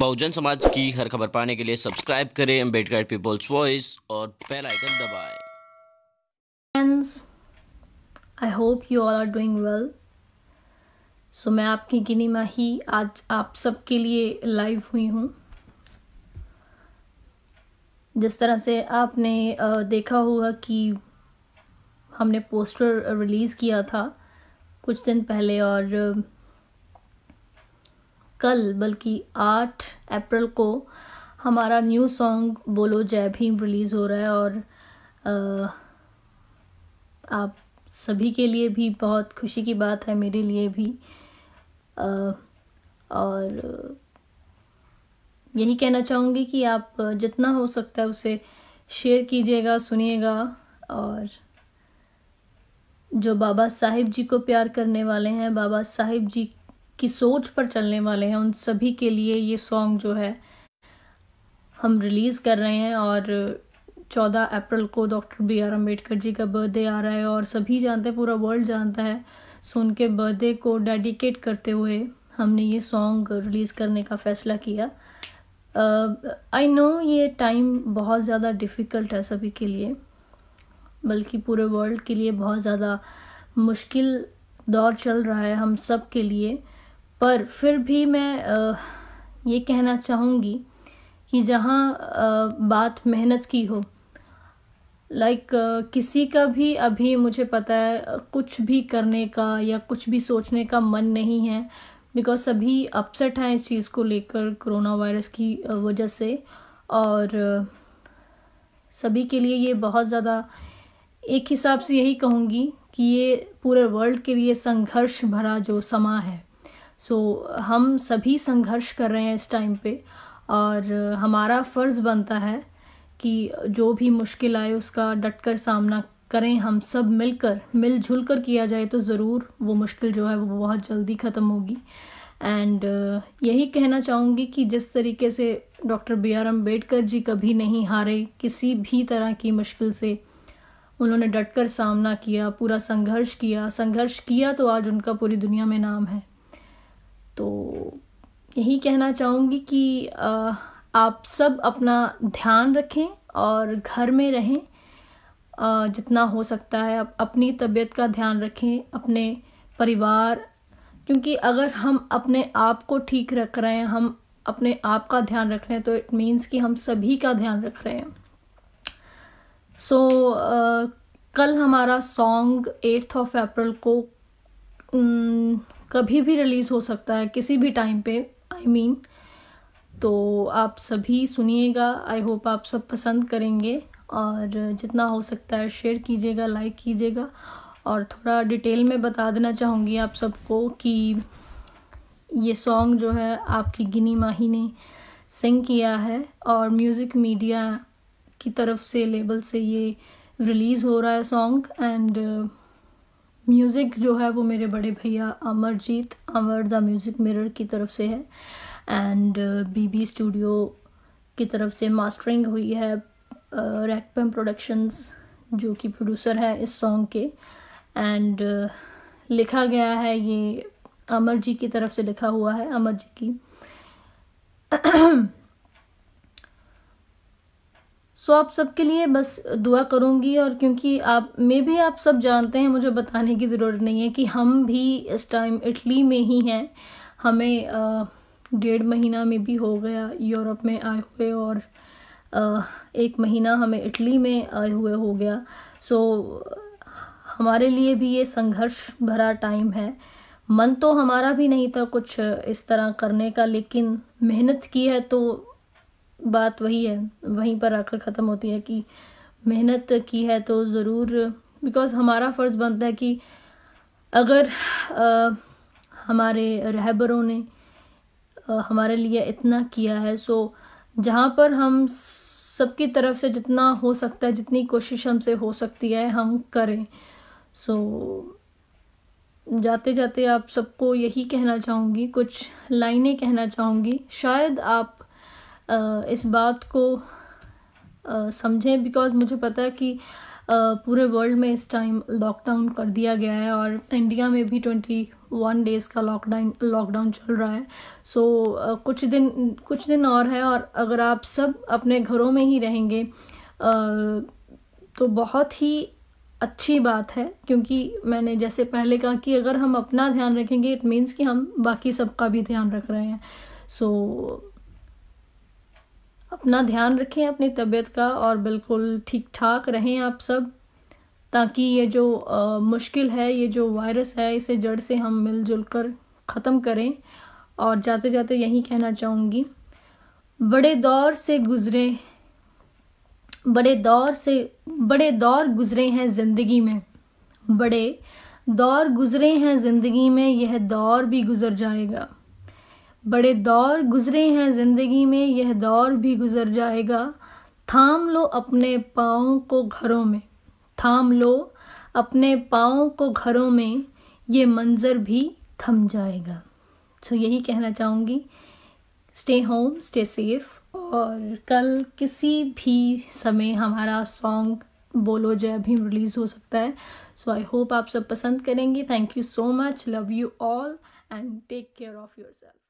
बहुजन समाज की हर खबर पाने के लिए सब्सक्राइब करें अम्बेडकर पीपल्स वॉइस और बेल आइकन दबाए friends I hope you all are doing well so मैं आपकी गिनी गिनीमा ही आज आप सबके लिए लाइव हुई हूँ जिस तरह से आपने देखा होगा कि हमने पोस्टर रिलीज़ किया था कुछ दिन पहले और कल बल्कि आठ अप्रैल को हमारा न्यू सॉन्ग बोलो जय भीम रिलीज़ हो रहा है और आ, आप सभी के लिए भी बहुत खुशी की बात है मेरे लिए भी आ, और यही कहना चाहूँगी कि आप जितना हो सकता है उसे शेयर कीजिएगा सुनिएगा और जो बाबा साहिब जी को प्यार करने वाले हैं बाबा साहिब जी की सोच पर चलने वाले हैं उन सभी के लिए ये सॉन्ग जो है हम रिलीज़ कर रहे हैं और चौदह अप्रैल को doctor B R Ambedkar ji का बर्थडे आ रहा है और सभी जानते हैं पूरा वर्ल्ड जानता है सो उनके बर्थडे को डेडिकेट करते हुए हमने ये सॉन्ग रिलीज़ करने का फ़ैसला किया आई uh, नो ये टाइम बहुत ज़्यादा डिफ़िकल्ट है सभी के लिए बल्कि पूरे वर्ल्ड के लिए बहुत ज़्यादा मुश्किल दौर चल रहा है हम सब के लिए पर फिर भी मैं ये कहना चाहूँगी कि जहाँ बात मेहनत की हो लाइक like, किसी का भी अभी मुझे पता है कुछ भी करने का या कुछ भी सोचने का मन नहीं है बिकॉज सभी अपसेट हैं इस चीज़ को लेकर कोरोना वायरस की वजह से और सभी के लिए ये बहुत ज़्यादा एक हिसाब से यही कहूँगी कि ये पूरे वर्ल्ड के लिए संघर्ष भरा जो समा है सो so, हम सभी संघर्ष कर रहे हैं इस टाइम पे और हमारा फ़र्ज़ बनता है कि जो भी मुश्किल आए उसका डट कर सामना करें हम सब मिलकर मिलजुल कर किया जाए तो ज़रूर वो मुश्किल जो है वो बहुत जल्दी ख़त्म होगी एंड uh, यही कहना चाहूँगी कि जिस तरीके से doctor B R Ambedkar ji कभी नहीं हारे किसी भी तरह की मुश्किल से उन्होंने डट कर सामना किया पूरा संघर्ष किया संघर्ष किया तो आज उनका पूरी दुनिया में नाम है तो यही कहना चाहूँगी कि आप सब अपना ध्यान रखें और घर में रहें जितना हो सकता है आप अपनी तबीयत का ध्यान रखें अपने परिवार क्योंकि अगर हम अपने आप को ठीक रख रहे हैं हम अपने आप का ध्यान रख रहे हैं तो इट मीन्स कि हम सभी का ध्यान रख रहे हैं सो so, uh, कल हमारा सॉन्ग एट्थ ऑफ अप्रैल को कभी भी रिलीज़ हो सकता है किसी भी टाइम पे आई I मीन mean, तो आप सभी सुनिएगा आई होप आप सब पसंद करेंगे और जितना हो सकता है शेयर कीजिएगा लाइक कीजिएगा और थोड़ा डिटेल में बता देना चाहूँगी आप सबको कि ये सॉन्ग जो है आपकी गिनी माही ने सिंग किया है और म्यूज़िक मीडिया की तरफ से लेबल से ये रिलीज़ हो रहा है सॉन्ग एंड म्यूज़िक जो है वो मेरे बड़े भैया Amarjeet Amar the music mirror की तरफ से है एंड बीबी स्टूडियो की तरफ से मास्टरिंग हुई है रैकपम uh, प्रोडक्शंस जो कि प्रोड्यूसर है इस सॉन्ग के एंड uh, लिखा गया है ये अमर जी की तरफ से लिखा हुआ है अमर जी की सो आप सबके लिए बस दुआ करूँगी और क्योंकि आप मे भी आप सब जानते हैं मुझे बताने की ज़रूरत नहीं है कि हम भी इस टाइम इटली में ही हैं हमें डेढ़ महीना में भी हो गया यूरोप में आए हुए और एक महीना हमें इटली में आए हुए हो गया सो हमारे लिए भी ये संघर्ष भरा टाइम है मन तो हमारा भी नहीं था कुछ इस तरह करने का लेकिन मेहनत की है तो बात वही है वहीं पर आकर ख़त्म होती है कि मेहनत की है तो ज़रूर बिकॉज़ हमारा फ़र्ज़ बनता है कि अगर आ, हमारे रहबरों ने आ, हमारे लिए इतना किया है सो जहाँ पर हम सबकी तरफ से जितना हो सकता है जितनी कोशिश हमसे हो सकती है हम करें सो जाते जाते आप सबको यही कहना चाहूँगी कुछ लाइनें कहना चाहूँगी शायद आप इस बात को समझें बिकॉज मुझे पता है कि पूरे वर्ल्ड में इस टाइम लॉकडाउन कर दिया गया है और इंडिया में भी ट्वेंटी वन डेज़ का लॉकडाउन लॉकडाउन चल रहा है सो so, कुछ दिन कुछ दिन और है और अगर आप सब अपने घरों में ही रहेंगे तो बहुत ही अच्छी बात है क्योंकि मैंने जैसे पहले कहा कि अगर हम अपना ध्यान रखेंगे इट मीन्स कि हम बाकी सबका भी ध्यान रख रहे हैं सो so, अपना ध्यान रखें अपनी तबीयत का और बिल्कुल ठीक ठाक रहें आप सब ताकि ये जो आ, मुश्किल है ये जो वायरस है इसे जड़ से हम मिलजुल कर ख़त्म करें और जाते जाते यही कहना चाहूँगी बड़े दौर से गुजरे बड़े दौर से बड़े दौर गुजरे हैं ज़िंदगी में बड़े दौर गुजरे हैं ज़िंदगी में यह दौर भी गुजर जाएगा बड़े दौर गुजरे हैं ज़िंदगी में यह दौर भी गुजर जाएगा थाम लो अपने पाओ को घरों में थाम लो अपने पाओ को घरों में ये मंज़र भी थम जाएगा सो यही कहना चाहूँगी स्टे होम स्टे सेफ और कल किसी भी समय हमारा सॉन्ग बोलो जय भी रिलीज़ हो सकता है सो आई होप आप सब पसंद करेंगे thank you so much love you all and take care of your self